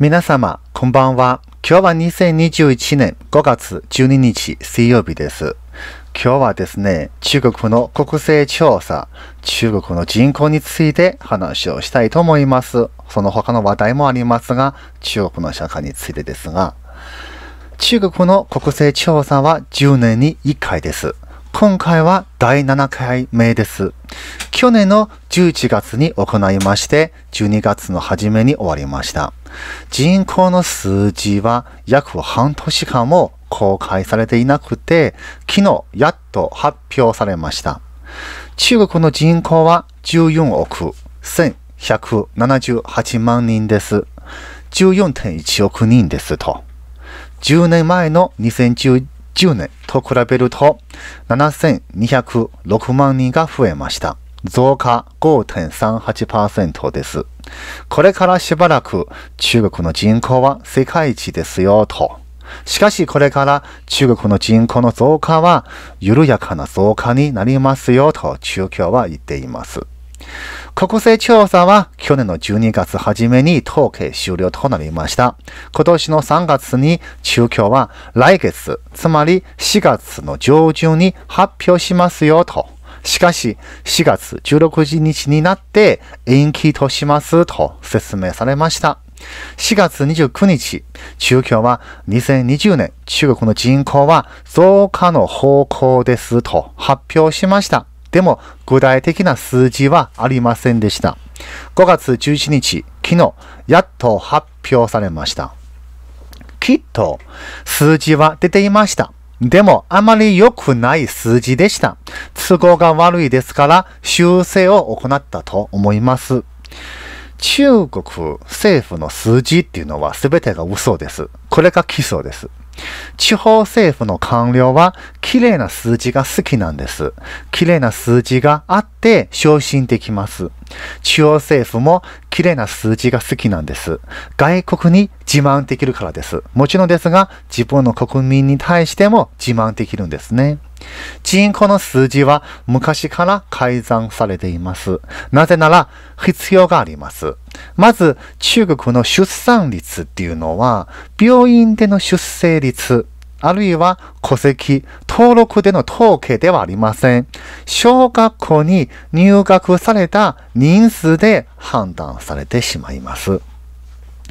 皆様、こんばんは。今日は2021年5月12日水曜日です。今日はですね、中国の国勢調査、中国の人口について話をしたいと思います。その他の話題もありますが、中国の社会についてですが、中国の国勢調査は10年に1回です。今回は第7回目です。去年の11月に行いまして、12月の初めに終わりました。人口の数字は約半年間も公開されていなくて、昨日やっと発表されました。中国の人口は14億1178万人です。14.1億人ですと。10年前の2010 2010年と比べると7206万人が増えました。増加5.38%です。これからしばらく中国の人口は世界一ですよと。しかしこれから中国の人口の増加は緩やかな増加になりますよと中共は言っています。国勢調査は去年の12月初めに統計終了となりました。今年の3月に中共は来月、つまり4月の上旬に発表しますよと。しかし、4月16日になって延期としますと説明されました。4月29日、中共は2020年中国の人口は増加の方向ですと発表しました。でも具体的な数字はありませんでした。5月11日、昨日、やっと発表されました。きっと数字は出ていました。でも、あまり良くない数字でした。都合が悪いですから、修正を行ったと思います。中国政府の数字っていうのは全てが嘘です。これが基礎です。地方政府の官僚は綺麗な数字が好きなんです。綺麗な数字があって昇進できます。地方政府も綺麗な数字が好きなんです。外国に自慢できるからです。もちろんですが、自分の国民に対しても自慢できるんですね。人口の数字は昔から改ざんされています。なぜなら必要があります。まず中国の出産率っていうのは病院での出生率あるいは戸籍、登録での統計ではありません。小学校に入学された人数で判断されてしまいます。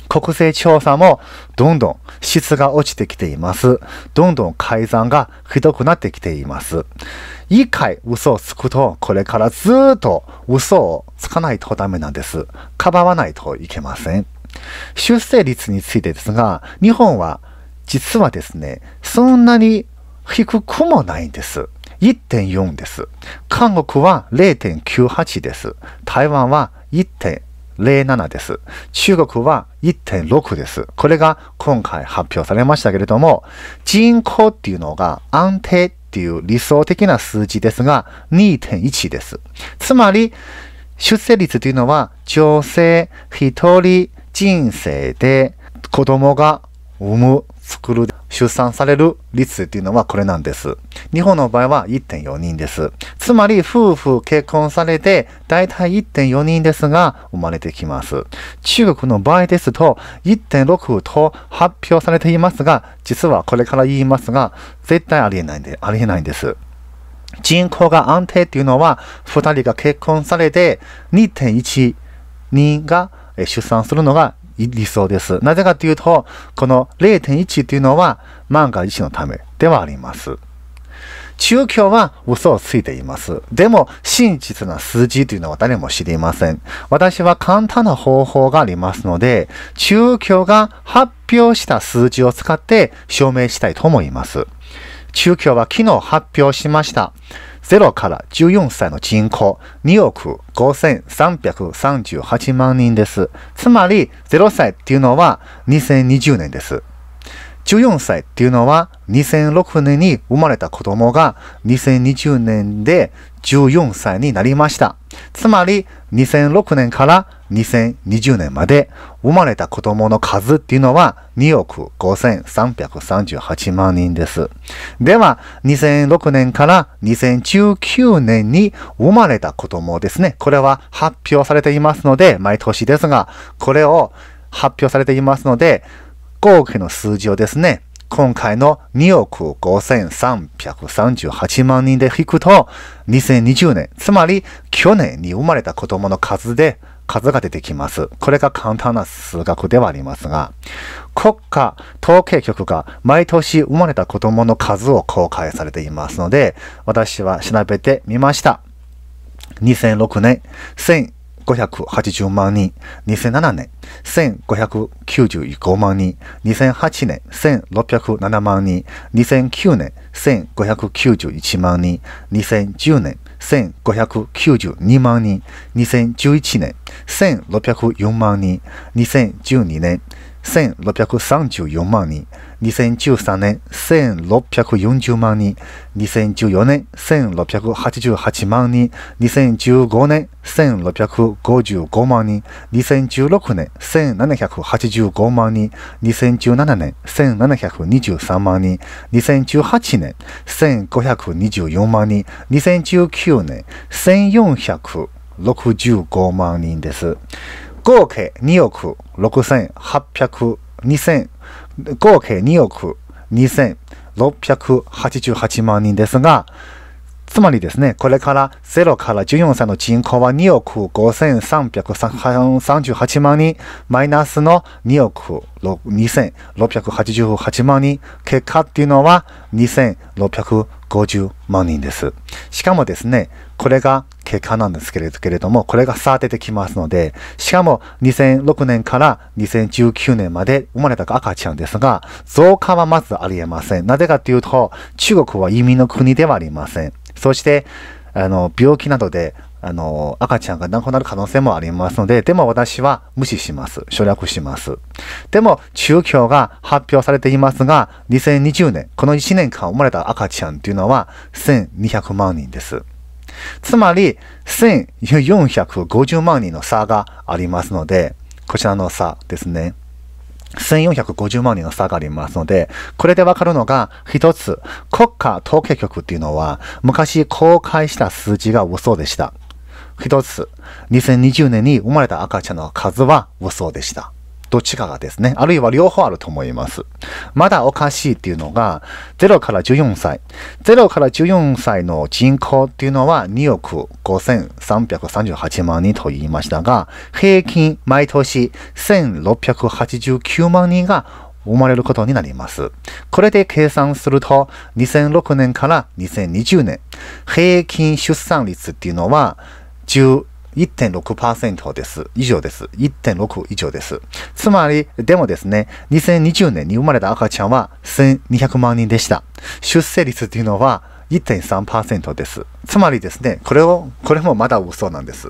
国勢調査もどんどん質が落ちてきています。どんどん改ざんがひどくなってきています。一回嘘をつくと、これからずっと嘘をつかないとダメなんです。かばわないといけません。出生率についてですが、日本は実はですね、そんなに低くもないんです。1.4です。韓国は0.98です。台湾は1.8。0.07です。中国は1.6です。これが今回発表されましたけれども、人口っていうのが安定っていう理想的な数字ですが、2.1です。つまり、出生率というのは女性一人人生で子供が産む作る、出産される率っていうのはこれなんです。日本の場合は1.4人です。つまり、夫婦結婚されて、だいたい1.4人ですが、生まれてきます。中国の場合ですと、1.6と発表されていますが、実はこれから言いますが、絶対ありえないんで、ありえないんです。人口が安定っていうのは、2人が結婚されて、2.1人が出産するのが理想です。なぜかというと、この0.1というのは万が一のためではあります。宗教は嘘をついています。でも、真実な数字というのは誰も知りません。私は簡単な方法がありますので、宗教が発表した数字を使って証明したいと思います。宗教は昨日発表しました。0から14歳の人口2億5338万人です。つまり0歳っていうのは2020年です。14歳っていうのは2006年に生まれた子供が2020年で14歳になりました。つまり2006年から2020年まで生まれた子供の数っていうのは2億5338万人です。では2006年から2019年に生まれた子供ですね。これは発表されていますので毎年ですが、これを発表されていますので、合計の数字をですね、今回の2億5338万人で引くと、2020年、つまり去年に生まれた子供の数で数が出てきます。これが簡単な数学ではありますが、国家統計局が毎年生まれた子供の数を公開されていますので、私は調べてみました。2006年、580万人、2007年、1595万人、2008年、1607万人、2009年、1591万人、2010年、1592万人、2011年、1604万人、2012年、1634万人、2013年1640万人、2014年1688万人、2015年1655万人、2016年1785万人、2017年1723万人、2018年1524万人、2019年1465万人です。合計2億6800、2合計2億2688万人ですが、つまりですね、これから0から14歳の人口は2億5338万人、マイナスの2億2688万人、結果っていうのは2650万人です。しかもですね、これが結果なんですけれども、これがさあ出てきますので、しかも2006年から2019年まで生まれた赤ちゃんですが、増加はまずありえません。なぜかというと、中国は移民の国ではありません。そしてあの病気などであの赤ちゃんが亡くなる可能性もありますのででも私は無視します省略しますでも中共が発表されていますが2020年この1年間生まれた赤ちゃんというのは1200万人ですつまり1450万人の差がありますのでこちらの差ですね。1450万人の差がありますので、これでわかるのが、一つ、国家統計局っていうのは、昔公開した数字が嘘でした。一つ、2020年に生まれた赤ちゃんの数は嘘でした。どっちかがですね、あるいは両方あると思います。まだおかしいっていうのが、0から14歳。0から14歳の人口っていうのは2億5338万人と言いましたが、平均毎年1689万人が生まれることになります。これで計算すると、2006年から2020年、平均出産率っていうのは1 1.6%です。以上です。1.6以上です。つまり、でもですね、2020年に生まれた赤ちゃんは1200万人でした。出生率というのは1.3%です。つまりですね、これを、これもまだ嘘なんです。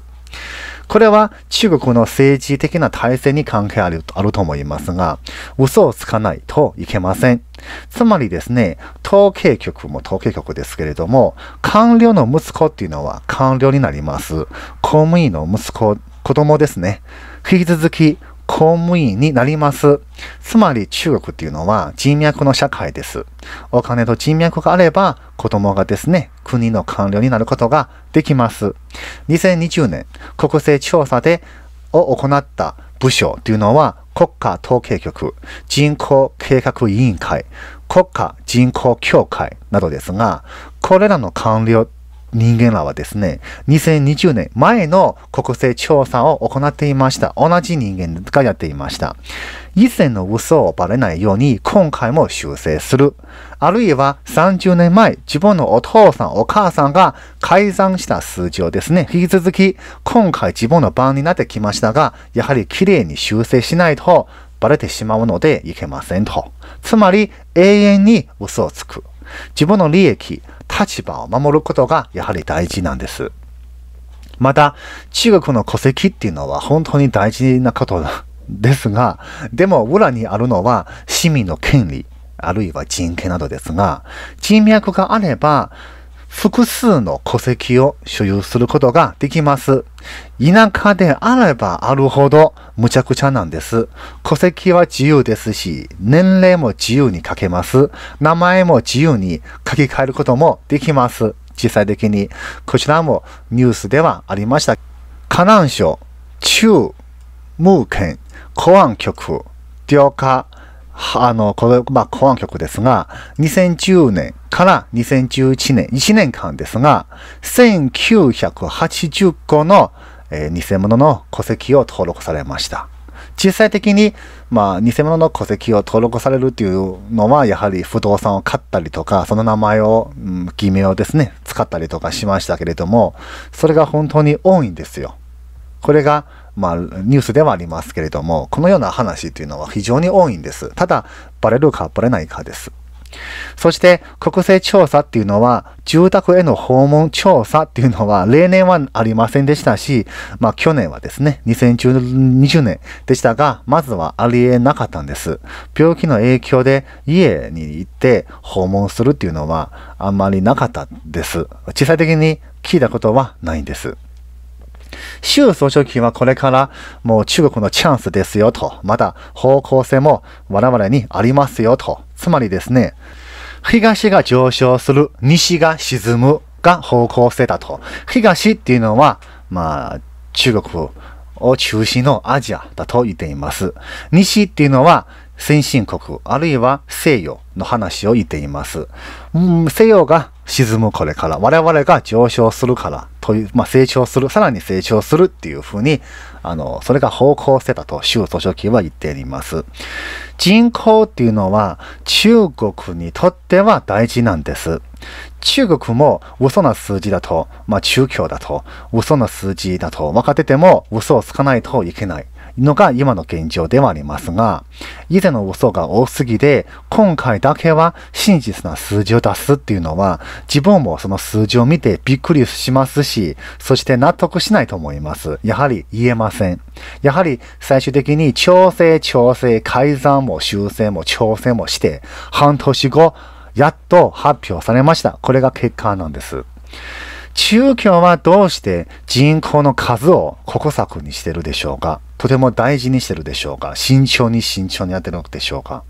これは中国の政治的な体制に関係あるあると思いますが、嘘をつかないといけません。つまりですね、統計局も統計局ですけれども、官僚の息子っていうのは官僚になります。公務員の息子、子供ですね。引き続き公務員になります。つまり中国っていうのは人脈の社会です。お金と人脈があれば子供がですね、国の官僚になることができます。2020年、国勢調査でを行った部署というのは国家統計局、人口計画委員会、国家人口協会などですが、これらの官僚人間らはですね、2020年前の国勢調査を行っていました。同じ人間がやっていました。以前の嘘をバレないように今回も修正する。あるいは30年前、自分のお父さん、お母さんが改ざんした数字をですね、引き続き今回自分の番になってきましたが、やはり綺麗に修正しないとバレてしまうのでいけませんと。つまり永遠に嘘をつく。自分の利益、立場を守ることがやはり大事なんです。また、中国の戸籍っていうのは本当に大事なことですが、でも裏にあるのは市民の権利、あるいは人権などですが、人脈があれば、複数の戸籍を所有することができます。田舎であればあるほどむちゃくちゃなんです。戸籍は自由ですし、年齢も自由に書けます。名前も自由に書き換えることもできます。実際的に。こちらもニュースではありました。河南省中無県公安局領下あの、これ、まあ、このですが、2010年から2011年、1年間ですが、1980個の、えー、偽物の戸籍を登録されました。実際的に、まあ、偽物の戸籍を登録されるというのは、やはり不動産を買ったりとか、その名前を、うん、偽名をですね、使ったりとかしましたけれども、それが本当に多いんですよ。これが、まあ、ニュースではありますけれども、このような話というのは非常に多いんです。ただ、バレるかバレないかです。そして、国勢調査っていうのは、住宅への訪問調査っていうのは、例年はありませんでしたし、まあ去年はですね、2020年でしたが、まずはありえなかったんです。病気の影響で家に行って訪問するっていうのは、あんまりなかったです。小さい時に聞いたことはないんです。習総書記はこれからもう中国のチャンスですよと、また方向性も我々にありますよと、つまりですね、東が上昇する、西が沈むが方向性だと。東っていうのは、まあ、中国を中心のアジアだと言っています。西っていうのは先進国、あるいは西洋の話を言っています。うん、西洋が沈むこれから、我々が上昇するからという、まあ、成長する、さらに成長するっていうふうに、あの、それが方向性だと、習総書記は言っています。人口っていうのは、中国にとっては大事なんです。中国も嘘な数字だと、まあ、中共だと、嘘な数字だと分かってても、嘘をつかないといけない。のが今の現状ではありますが、以前の嘘が多すぎで、今回だけは真実な数字を出すっていうのは、自分もその数字を見てびっくりしますし、そして納得しないと思います。やはり言えません。やはり最終的に調整、調整、改ざんも修正も調整もして、半年後、やっと発表されました。これが結果なんです。中共はどうして人口の数を国策にしてるでしょうかとても大事にしてるでしょうか慎重に慎重にやってるのでしょうか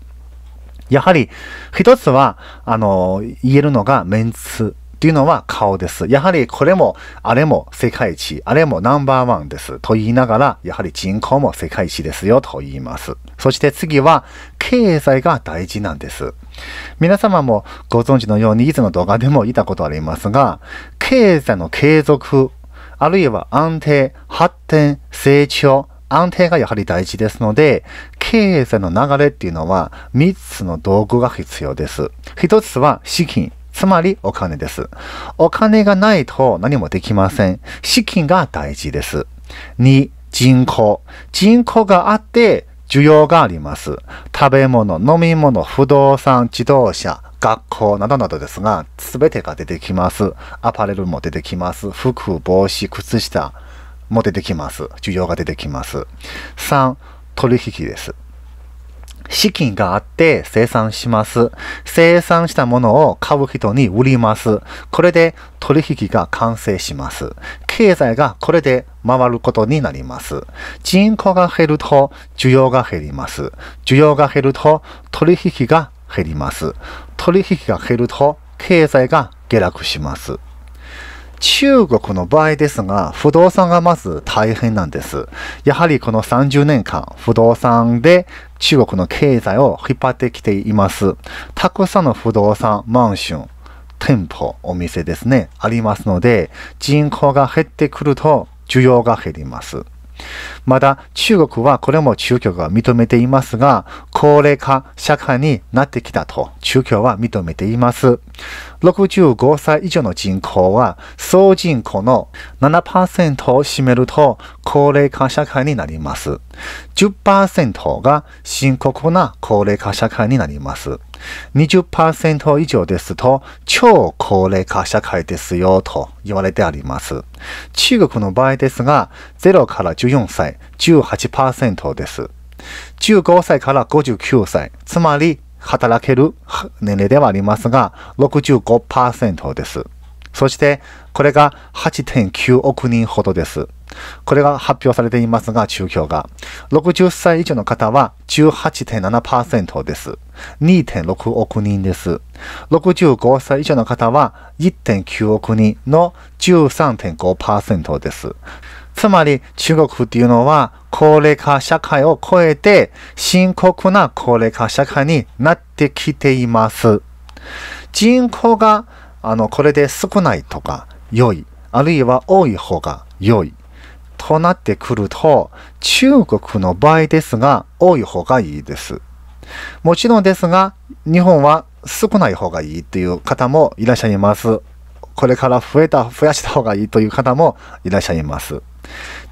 やはり、一つは、あの、言えるのがメンツっていうのは顔です。やはりこれも、あれも世界一、あれもナンバーワンです。と言いながら、やはり人口も世界一ですよと言います。そして次は、経済が大事なんです。皆様もご存知のように、いつの動画でも言ったことありますが、経済の継続、あるいは安定、発展、成長、安定がやはり大事ですので、経済の流れっていうのは3つの道具が必要です。1つは資金。つまりお金です。お金がないと何もできません。資金が大事です。2、人口。人口があって需要があります。食べ物、飲み物、不動産、自動車、学校などなどですが、すべてが出てきます。アパレルも出てきます。服、帽子、靴下。も出てきます。需要が出てきます。3、取引です。資金があって生産します。生産したものを買う人に売ります。これで取引が完成します。経済がこれで回ることになります。人口が減ると需要が減ります。需要が減ると取引が減ります。取引が減ると経済が下落します。中国の場合ですが、不動産がまず大変なんです。やはりこの30年間、不動産で中国の経済を引っ張ってきています。たくさんの不動産、マンション、店舗、お店ですね、ありますので、人口が減ってくると需要が減ります。また中国はこれも中共が認めていますが、高齢化社会になってきたと中共は認めています。65歳以上の人口は総人口の7%を占めると高齢化社会になります。10%が深刻な高齢化社会になります。20%以上ですと超高齢化社会ですよと言われてあります。中国の場合ですが0から14歳18%です。15歳から59歳、つまり働ける年齢ではありますが、65%です。そして、これが8.9億人ほどです。これが発表されていますが、中共が。60歳以上の方は18.7%です。2.6億人です。65歳以上の方は1.9億人の13.5%です。つまり中国っていうのは高齢化社会を超えて深刻な高齢化社会になってきています。人口があのこれで少ないとか良い、あるいは多い方が良い。となってくると、中国の場合ですが、多い方がいいです。もちろんですが、日本は少ない方がいいという方もいらっしゃいます。これから増えた、増やした方がいいという方もいらっしゃいます。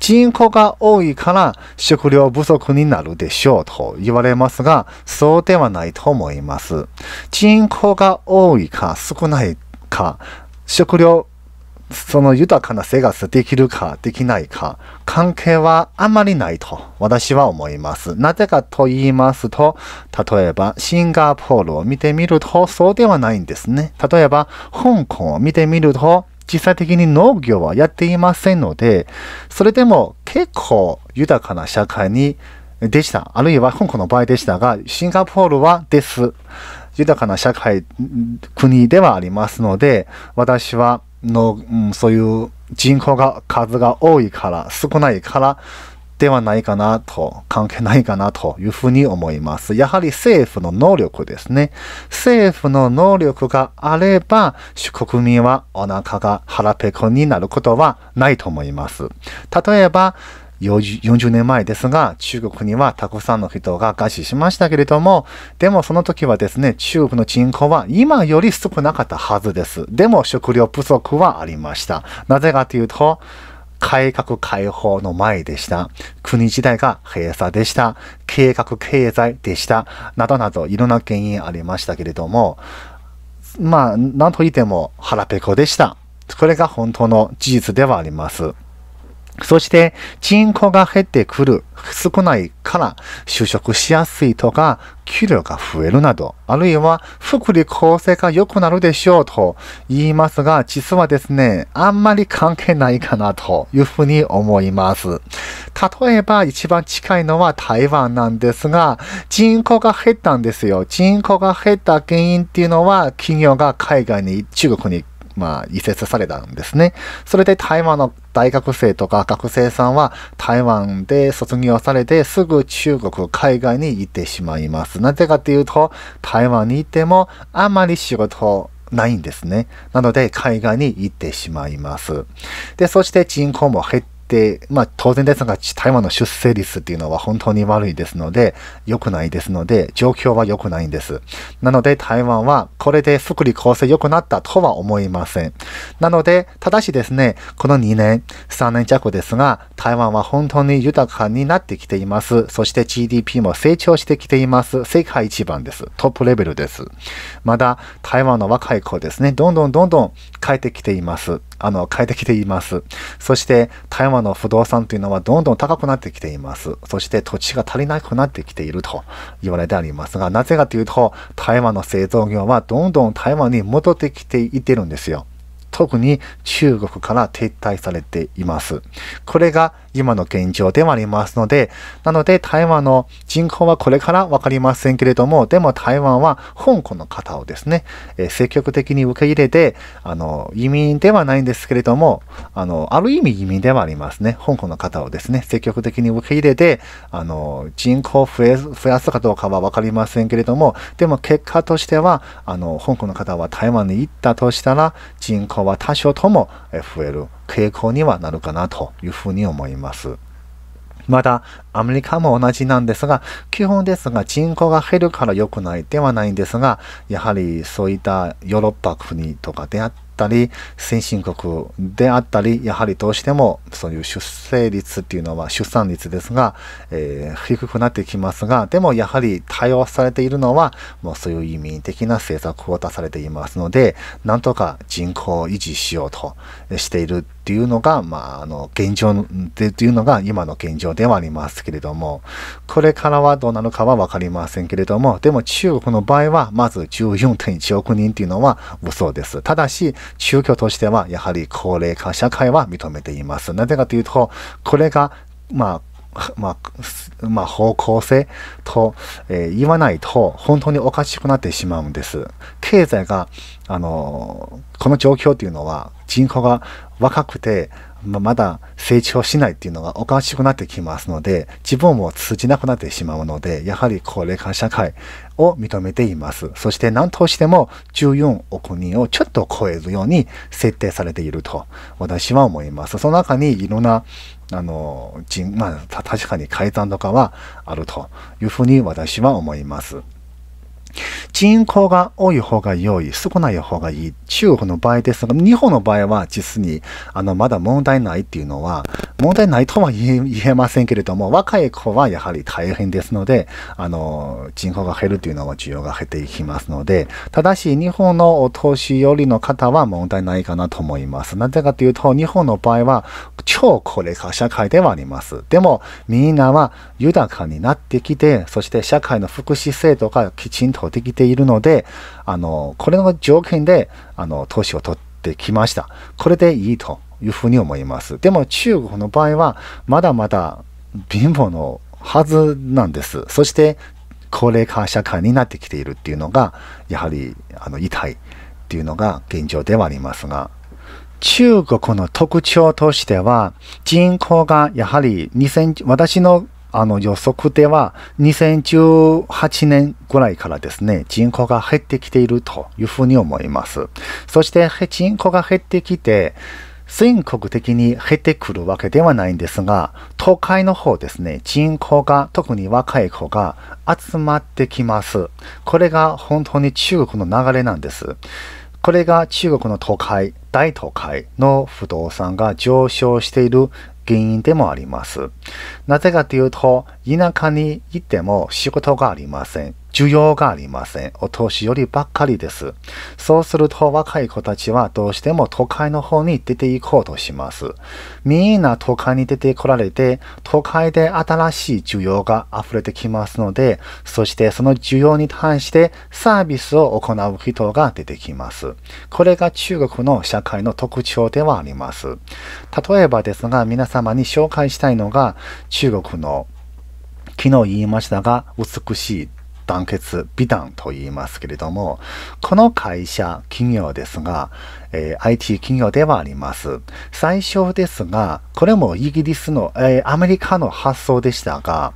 人口が多いから食料不足になるでしょうと言われますが、そうではないと思います。人口が多いか少ないか、食料その豊かな生活できるかできないか、関係はあまりないと私は思います。なぜかと言いますと、例えばシンガポールを見てみるとそうではないんですね。例えば香港を見てみると、実際的に農業はやっていませんので、それでも結構豊かな社会にでした。あるいは香港の場合でしたが、シンガポールはです。豊かな社会、国ではありますので、私はの、うん、そういう人口が数が多いから少ないからではないかなと、関係ないかなというふうに思います。やはり政府の能力ですね。政府の能力があれば、主国民はお腹が腹ペコになることはないと思います。例えば、40年前ですが、中国にはたくさんの人が餓死しましたけれども、でもその時はですね、中国の人口は今より少なかったはずです。でも食料不足はありました。なぜかというと、改革開放の前でした。国自体が閉鎖でした。計画経済でした。などなどいろんな原因ありましたけれども、まあ、なんといっても腹ペコでした。これが本当の事実ではあります。そして人口が減ってくる、少ないから就職しやすいとか、給料が増えるなど、あるいは福利厚生が良くなるでしょうと言いますが、実はですね、あんまり関係ないかなというふうに思います。例えば一番近いのは台湾なんですが、人口が減ったんですよ。人口が減った原因っていうのは、企業が海外に、中国にまあ、移設されたんですね。それで台湾の大学生とか学生さんは台湾で卒業されてすぐ中国、海外に行ってしまいます。なぜかというと、台湾に行ってもあまり仕事ないんですね。なので、海外に行ってしまいます。で、そして人口も減ってで、まあ、当然ですが、台湾の出生率っていうのは本当に悪いですので、良くないですので、状況は良くないんです。なので、台湾はこれで福利厚生良くなったとは思いません。なので、ただしですね、この2年、3年弱ですが、台湾は本当に豊かになってきています。そして GDP も成長してきています。世界一番です。トップレベルです。まだ、台湾の若い子ですね、どんどんどんどん変えてきています。あの、変えてきています。そして、台湾様の不動産というのはどんどん高くなってきています。そして土地が足りなくなってきていると言われてありますが、なぜかというと、台湾の製造業はどんどん台湾に戻ってきていってるんですよ。特に中国から撤退されています。これが今の現状ではありますので、なので台湾の人口はこれからわかりませんけれども、でも台湾は香港の方をですね、え積極的に受け入れて、あの、移民ではないんですけれども、あの、ある意味移民ではありますね。香港の方をですね、積極的に受け入れて、あの、人口増やすかどうかはわかりませんけれども、でも結果としては、あの、香港の方は台湾に行ったとしたら、人口は多少とも増える傾向にはなるかなというふうに思います。また、アメリカも同じなんですが、基本ですが人口が減るから良くないではないんですが、やはりそういったヨーロッパ国とかであって、ったり先進国であったりやはりどうしてもそういう出生率っていうのは出産率ですが、えー、低くなってきますがでもやはり対応されているのはもうそういう移民的な政策を出されていますのでなんとか人口を維持しようとしているっていうのが、まあ、あの、現状で、というのが今の現状ではありますけれども、これからはどうなるかはわかりませんけれども、でも中国の場合は、まず14.1億人というのは嘘です。ただし、中共としては、やはり高齢化社会は認めています。なぜかというと、これが、まあ、まあ、まあ、方向性と、えー、言わないと本当におかしくなってしまうんです。経済が、あのこの状況というのは人口が若くて、ままだ成長しないっていうのがおかしくなってきますので、自分を通じなくなってしまうので、やはり高齢化社会を認めています。そして何としても14億人をちょっと超えるように設定されていると私は思います。その中にいろんなあの人、まあ、確かに改ざんとかはあるというふうに私は思います。人口が多い方が良い、少ない方がいい。中国の場合ですが、日本の場合は実に、あの、まだ問題ないっていうのは、問題ないとは言えませんけれども、若い子はやはり大変ですので、あの、人口が減るというのは需要が減っていきますので、ただし、日本のお年寄りの方は問題ないかなと思います。なぜかというと、日本の場合は、超高齢化社会ではあります。でも、みんなは豊かになってきて、そして社会の福祉制度がきちんととできているので、あの、これの条件で、あの、投資を取ってきました。これでいいというふうに思います。でも中国の場合は、まだまだ貧乏のはずなんです。そして、高齢化社会になってきているっていうのが、やはり、あの、痛いっていうのが現状ではありますが、中国の特徴としては、人口がやはり2000、私のあの予測では2018年ぐらいからですね、人口が減ってきているというふうに思います。そして人口が減ってきて、全国的に減ってくるわけではないんですが、都会の方ですね、人口が、特に若い子が集まってきます。これが本当に中国の流れなんです。これが中国の都会、大都会の不動産が上昇している原因でもあります。なぜかというと、田舎に行っても仕事がありません。需要がありません。お年寄りばっかりです。そうすると若い子たちはどうしても都会の方に出て行こうとします。みんな都会に出てこられて、都会で新しい需要が溢れてきますので、そしてその需要に対してサービスを行う人が出てきます。これが中国の社会の特徴ではあります。例えばですが、皆様に紹介したいのが、中国の昨日言いましたが、美しい団結美談と言いますけれども、この会社、企業ですが、えー、IT 企業ではあります。最初ですが、これもイギリスの、えー、アメリカの発想でしたが、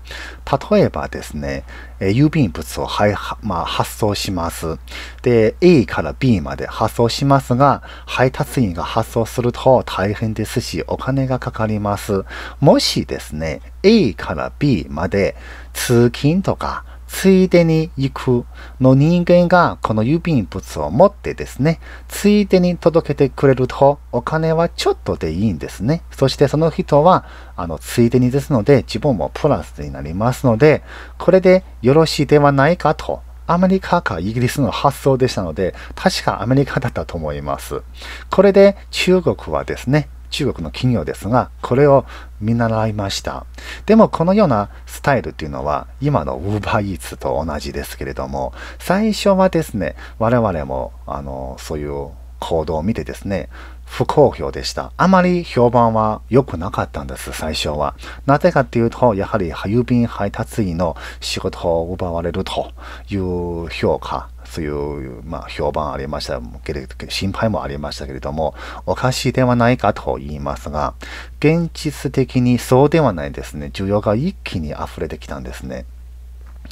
例えばですね、えー、郵便物を、はいまあ、発送します。で、A から B まで発送しますが、配達員が発送すると大変ですし、お金がかかります。もしですね、A から B まで通勤とか、ついでに行くの人間がこの郵便物を持ってですね、ついでに届けてくれるとお金はちょっとでいいんですね。そしてその人は、あの、ついでにですので自分もプラスになりますので、これでよろしいではないかとアメリカかイギリスの発想でしたので、確かアメリカだったと思います。これで中国はですね、中国の企業ですが、これを見習いました。でもこのようなスタイルっていうのは今の UberEats と同じですけれども、最初はですね、我々もあのそういう行動を見てですね、不好評でした。あまり評判は良くなかったんです、最初は。なぜかっていうと、やはり郵便配達員の仕事を奪われるという評価という、まあ、評判ありましたけれど、心配もありましたけれども、おかしいではないかと言いますが、現実的にそうではないですね、需要が一気に溢れてきたんですね。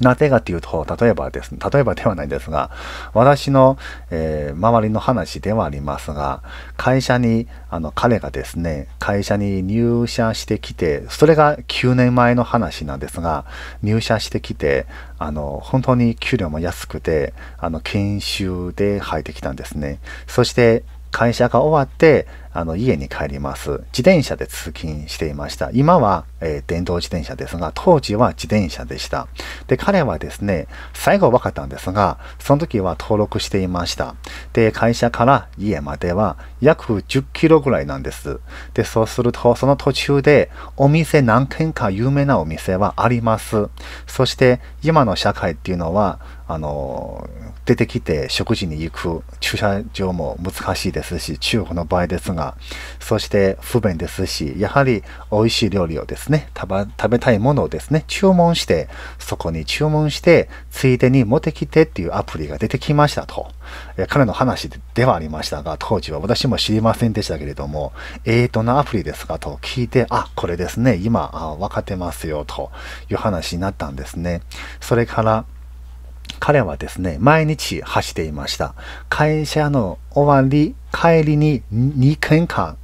なぜかっていうと、例えばです、例えばではないですが、私の、えー、周りの話ではありますが、会社に、あの、彼がですね、会社に入社してきて、それが9年前の話なんですが、入社してきて、あの、本当に給料も安くて、あの、研修で入ってきたんですね。そして、会社が終わって、あの家に帰ります。自転車で通勤していました。今は、えー、電動自転車ですが、当時は自転車でした。で、彼はですね、最後分かったんですが、その時は登録していました。で、会社から家までは約10キロぐらいなんです。で、そうすると、その途中でお店何軒か有名なお店はあります。そして、今の社会っていうのは、あの、出てきて食事に行く駐車場も難しいですし、中国の場合ですが、そして不便ですしやはり美味しい料理をですね食べたいものをですね注文してそこに注文してついでに持ってきてっていうアプリが出てきましたと彼の話ではありましたが当時は私も知りませんでしたけれどもえーとなアプリですかと聞いてあこれですね今分かってますよという話になったんですねそれから彼はですね、毎日走っていました。会社の終わり、帰りに2軒間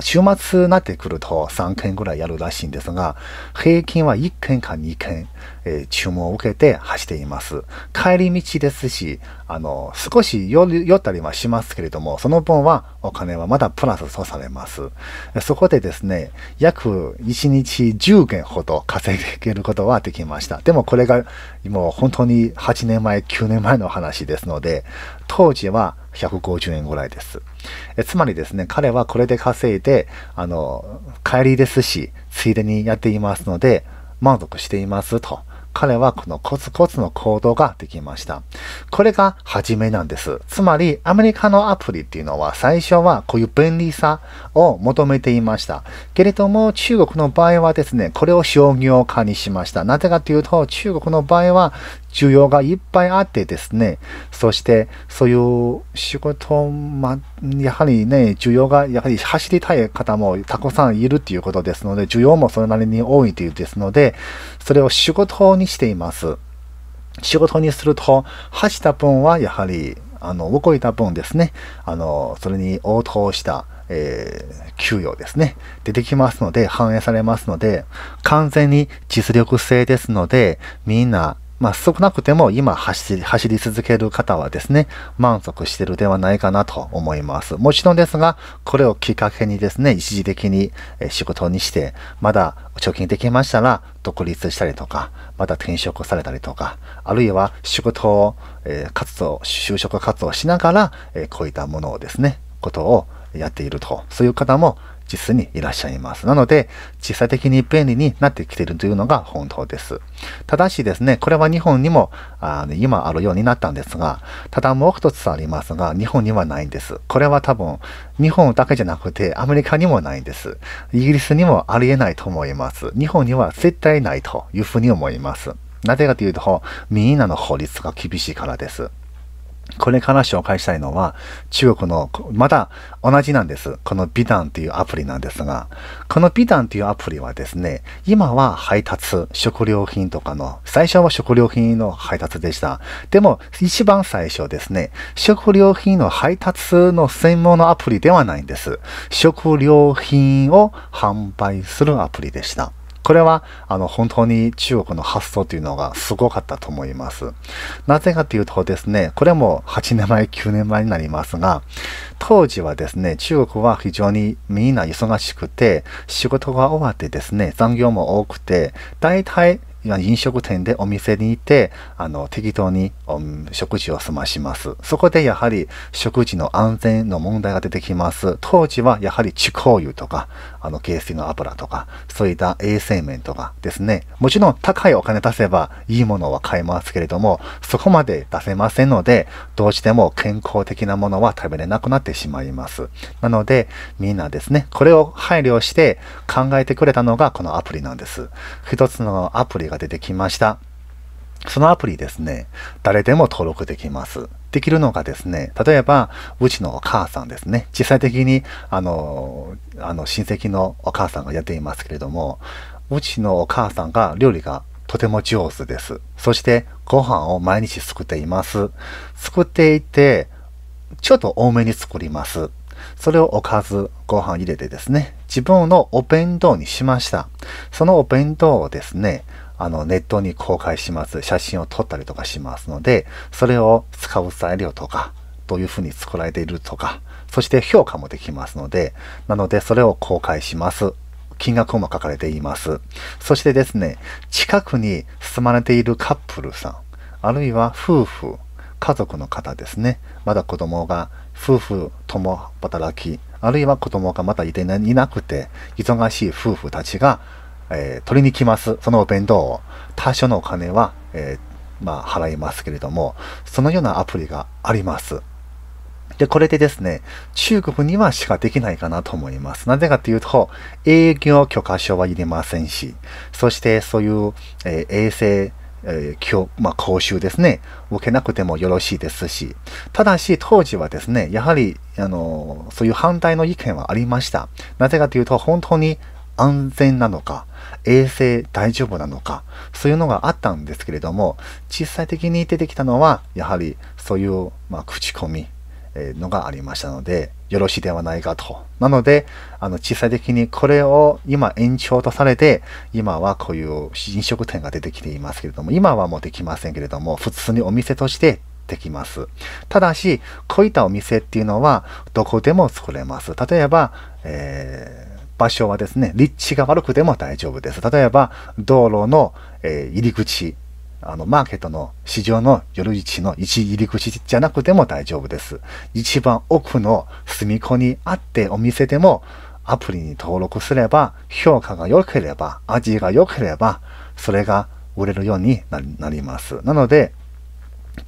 週末になってくると3件ぐらいやるらしいんですが、平均は1件か2件、えー、注文を受けて走っています。帰り道ですし、あの、少し寄ったりはしますけれども、その分はお金はまだプラスとされます。そこでですね、約1日10件ほど稼げることはできました。でもこれがもう本当に8年前、9年前の話ですので、当時は150円ぐらいです。えつまりですね、彼はこれで稼いで、あの、帰りですし、ついでにやっていますので、満足していますと。彼はこのコツコツの行動ができました。これが初めなんです。つまり、アメリカのアプリっていうのは最初はこういう便利さを求めていました。けれども、中国の場合はですね、これを商業化にしました。なぜかというと、中国の場合は需要がいっぱいあってですね、そしてそういう仕事、ま、やはりね、需要がやはり走りたい方もたくさんいるっていうことですので、需要もそれなりに多いというですので、それを仕事にしています。仕事にすると、走った分はやはり、あの、動いた分ですね、あの、それに応答した、えー、給与ですね、出てきますので、反映されますので、完全に実力制ですので、みんなまあ、少なくても今走り走り続ける方はですね、満足してるではないかなと思います。もちろんですが、これをきっかけにですね、一時的に仕事にして、まだ貯金できましたら独立したりとか、また転職されたりとか、あるいは仕事を、えー、活動、就職活動しながら、えー、こういったものをですね、ことをやっていると、そういう方も実にいらっしゃいます。なので、実際的に便利になってきているというのが本当です。ただしですね、これは日本にもあ今あるようになったんですが、ただもう一つありますが、日本にはないんです。これは多分、日本だけじゃなくてアメリカにもないんです。イギリスにもありえないと思います。日本には絶対ないというふうに思います。なぜかというと、みんなの法律が厳しいからです。これから紹介したいのは中国のまた同じなんです。この美談というアプリなんですが、この美談というアプリはですね、今は配達、食料品とかの、最初は食料品の配達でした。でも一番最初ですね、食料品の配達の専門のアプリではないんです。食料品を販売するアプリでした。これはあの本当に中国の発想というのがすごかったと思います。なぜかというとですね、これも8年前、9年前になりますが、当時はですね、中国は非常にみんな忙しくて、仕事が終わってですね、残業も多くて、大体飲食店でお店にいて、あの、適当に、うん、食事を済まします。そこでやはり食事の安全の問題が出てきます。当時はやはり地香油とか、あの、形式の油とか、そういった衛生面とかですね。もちろん高いお金出せばいいものは買えますけれども、そこまで出せませんので、どうしても健康的なものは食べれなくなってしまいます。なので、みんなですね、これを配慮して考えてくれたのがこのアプリなんです。一つのアプリが出てきました。そのアプリですね、誰でも登録できます。できるのがですね、例えば、うちのお母さんですね、実際的に、あの、あの親戚のお母さんがやっていますけれども、うちのお母さんが料理がとても上手です。そして、ご飯を毎日作っています。作っていて、ちょっと多めに作ります。それをおかず、ご飯入れてですね、自分のお弁当にしました。そのお弁当をですね、あの、ネットに公開します。写真を撮ったりとかしますので、それを使う材料とか、どういうふうに作られているとか、そして評価もできますので、なのでそれを公開します。金額も書かれています。そしてですね、近くに住まれているカップルさん、あるいは夫婦、家族の方ですね、まだ子供が夫婦とも働き、あるいは子供がまだいていなくて、忙しい夫婦たちがえー、取りに来ます。その弁当を。多少のお金は、えー、まあ、払いますけれども、そのようなアプリがあります。で、これでですね、中国にはしかできないかなと思います。なぜかというと、営業許可証はいりませんし、そしてそういう、えー、衛生、えーまあ、講習ですね、受けなくてもよろしいですし、ただし当時はですね、やはり、あの、そういう反対の意見はありました。なぜかというと、本当に安全なのか、衛生大丈夫なのか、そういうのがあったんですけれども、実際的に出てきたのは、やはりそういう、まあ、口コミ、えのがありましたので、よろしいではないかと。なので、あの、実際的にこれを今延長とされて、今はこういう飲食店が出てきていますけれども、今はもうできませんけれども、普通にお店としてできます。ただし、こういったお店っていうのは、どこでも作れます。例えば、えー場所はですね、立地が悪くても大丈夫です。例えば、道路の、えー、入り口、あの、マーケットの市場の夜市の一入り口じゃなくても大丈夫です。一番奥の隅っこにあってお店でも、アプリに登録すれば、評価が良ければ、味が良ければ、それが売れるようになります。なので、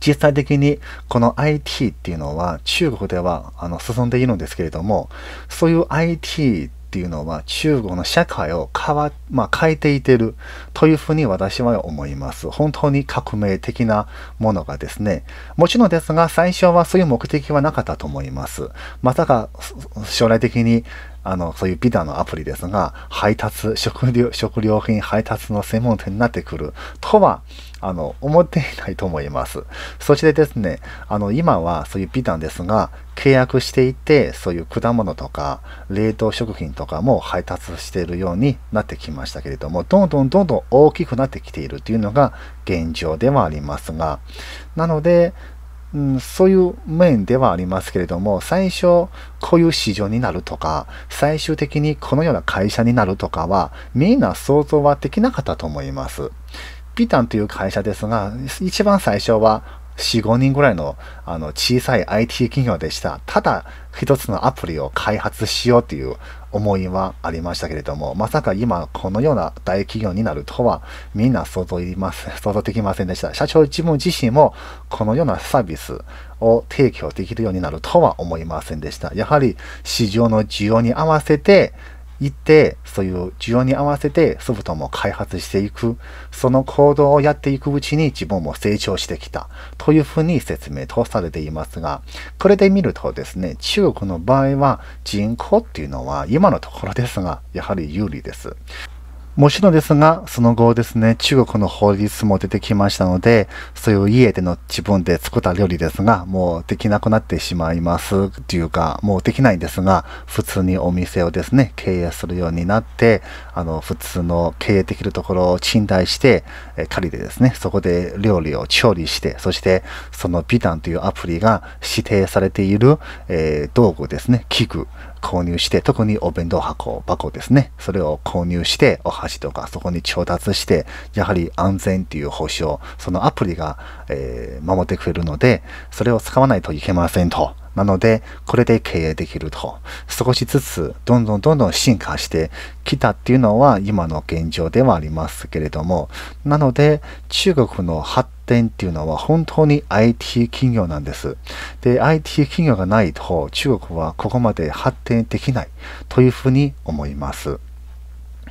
実際的にこの IT っていうのは中国ではあの進んでいるんですけれども、そういう IT っていうのは中国の社会を変わ、まあ、変えていってるというふうに私は思います。本当に革命的なものがですね。もちろんですが最初はそういう目的はなかったと思います。まさか将来的にあの、そういうビダのアプリですが、配達、食料、食料品配達の専門店になってくるとは、あの、思っていないと思います。そしてですね、あの、今はそういうビダですが、契約していて、そういう果物とか、冷凍食品とかも配達しているようになってきましたけれども、どんどんどんどん大きくなってきているというのが現状ではありますが、なので、うん、そういう面ではありますけれども、最初、こういう市場になるとか、最終的にこのような会社になるとかは、みんな想像はできなかったと思います。ピタンという会社ですが、一番最初は4、5人ぐらいのあの小さい IT 企業でした。ただ一つのアプリを開発しようという思いはありましたけれども、まさか今このような大企業になるとはみんな想像いまん、想像できませんでした。社長自分自身もこのようなサービスを提供できるようになるとは思いませんでした。やはり市場の需要に合わせて行ってそういう需要に合わせてソフトも開発していくその行動をやっていくうちに自分も成長してきたというふうに説明とされていますがこれで見るとですね中国の場合は人口っていうのは今のところですがやはり有利です。もちろんですが、その後ですね、中国の法律も出てきましたので、そういう家での自分で作った料理ですが、もうできなくなってしまいますというか、もうできないんですが、普通にお店をですね、経営するようになって、あの、普通の経営できるところを賃貸して、え借りてですね、そこで料理を調理して、そしてその美談というアプリが指定されている、えー、道具ですね、器具、購入して、特にお弁当箱、箱ですね。それを購入して、お箸とかそこに調達して、やはり安全っていう保証、そのアプリが、えー、守ってくれるので、それを使わないといけませんと。なので、これで経営できると。少しずつ、どんどんどんどん進化してきたっていうのは今の現状ではありますけれども、なので、中国の発展っていうのは本当に IT 企業なんです。で、IT 企業がないと、中国はここまで発展できないというふうに思います。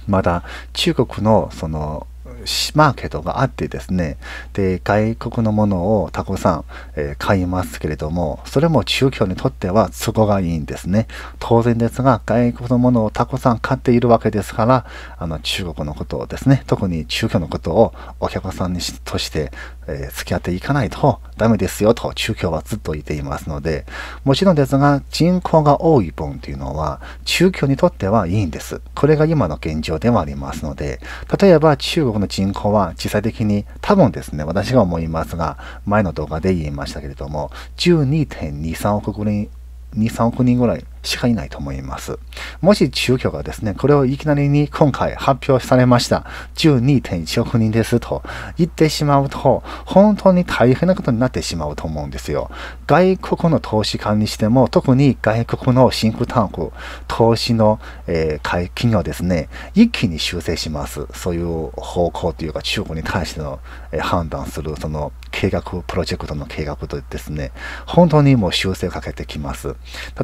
まだ中国のそのマーケットがあってですねで外国のものをたくさん、えー、買いますけれどもそれも中共にとっては都合がいいんですね当然ですが外国のものをたくさん買っているわけですからあの中国のことをですね特に中共のことをお客さんにしとしてえ付き合っていかないとダメですよと中共はずっと言っていますので、もちろんですが人口が多い分というのは中共にとってはいいんです。これが今の現状ではありますので、例えば中国の人口は実際的に多分ですね、私が思いますが、前の動画で言いましたけれども、12.23億人、2、3億人ぐらいしかいないと思います。もし中共がですね、これをいきなりに今回発表されました、12.1億人ですと言ってしまうと、本当に大変なことになってしまうと思うんですよ。外国の投資家にしても、特に外国のシンクタンク、投資の、えー、企業ですね、一気に修正します。そういう方向というか、中国に対しての、えー、判断する、その計画、プロジェクトの計画とですね、本当にもう修正をかけてきます。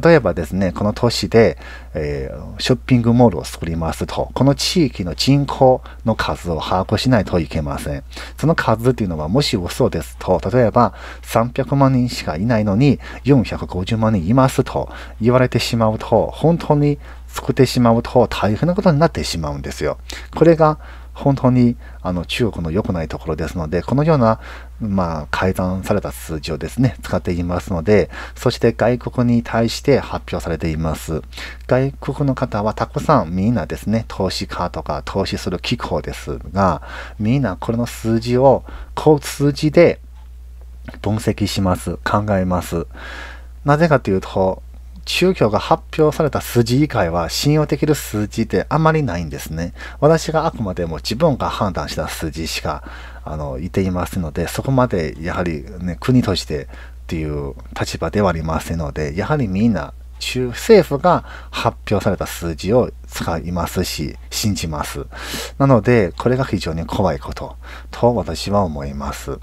例えばですね、この都市で、えー、ショッピングモールを作りますと、この地域の人口の数を把握しないといけません。その数っていうのは、もし嘘ですと、例えば300万人しかいないのに450万人いますと言われてしまうと、本当に作ってしまうと大変なことになってしまうんですよ。これが本当にあの中国の良くないところですので、このような、まあ、改ざんされた数字をですね、使っていますので、そして外国に対して発表されています。外国の方はたくさんみんなですね、投資家とか投資する機構ですが、みんなこれの数字を、こう数字で分析します、考えます。なぜかというと、宗教が発表された数字以外は信用できる数字ってあまりないんですね。私があくまでも自分が判断した数字しかあの言っていますので、そこまでやはり、ね、国としてっていう立場ではありませんので、やはりみんな中政府が発表された数字を使いますし、信じます。なので、これが非常に怖いことと私は思います。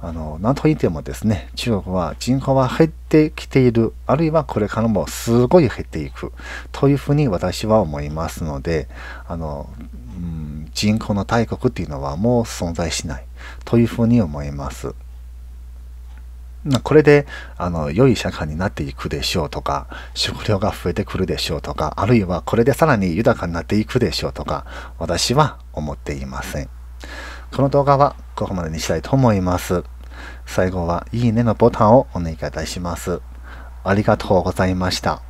あの、なんといってもですね、中国は人口は減ってきている、あるいはこれからもすごい減っていく、というふうに私は思いますので、あの、うん、人口の大国っていうのはもう存在しない、というふうに思います。これで、あの、良い社会になっていくでしょうとか、食料が増えてくるでしょうとか、あるいはこれでさらに豊かになっていくでしょうとか、私は思っていません。この動画はここまでにしたいと思います。最後は、いいねのボタンをお願いいたします。ありがとうございました。